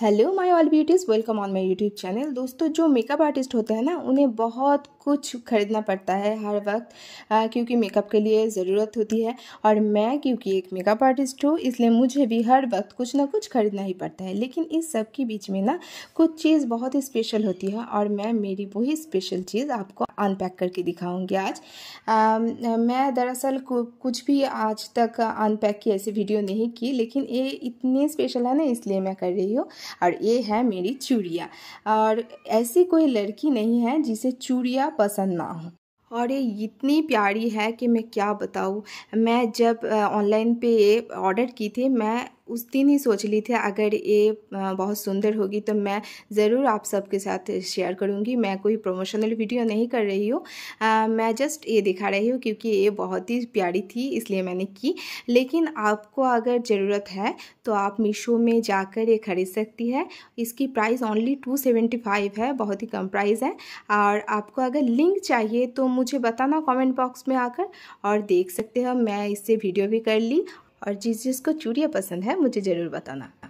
hello my all beauties welcome on my YouTube channel दोस्तों जो makeup artist होते हैं ना उन्हें बहुत कुछ खरीदना पड़ता है हर वक्त आ, क्योंकि मेकअप के लिए ज़रूरत होती है और मैं क्योंकि एक मेकअप आर्टिस्ट हूँ इसलिए मुझे भी हर वक्त कुछ ना कुछ खरीदना ही पड़ता है लेकिन इस सब के बीच में ना कुछ चीज़ बहुत ही स्पेशल होती है और मैं मेरी वही स्पेशल चीज़ आपको अनपैक करके दिखाऊँगी आज आ, मैं दरअसल कुछ भी आज तक अनपैक की ऐसी वीडियो नहीं की लेकिन ये इतनी स्पेशल है ना इसलिए मैं कर रही हूँ और ये है मेरी चूड़िया और ऐसी कोई लड़की नहीं है जिसे चूड़िया पसंद ना हो और ये इतनी प्यारी है कि मैं क्या बताऊँ मैं जब ऑनलाइन पे ये ऑर्डर की थी मैं उस दिन ही सोच ली थी अगर ये बहुत सुंदर होगी तो मैं ज़रूर आप सबके साथ शेयर करूँगी मैं कोई प्रमोशनल वीडियो नहीं कर रही हूँ मैं जस्ट ये दिखा रही हूँ क्योंकि ये बहुत ही प्यारी थी इसलिए मैंने की लेकिन आपको अगर ज़रूरत है तो आप मीशो में जाकर ये ख़रीद सकती है इसकी प्राइस ओनली टू है बहुत ही कम प्राइस है और आपको अगर लिंक चाहिए तो मुझे बताना कमेंट बॉक्स में आकर और देख सकते हो मैं इससे वीडियो भी कर ली और जिस जिसको चूड़िया पसंद है मुझे ज़रूर बताना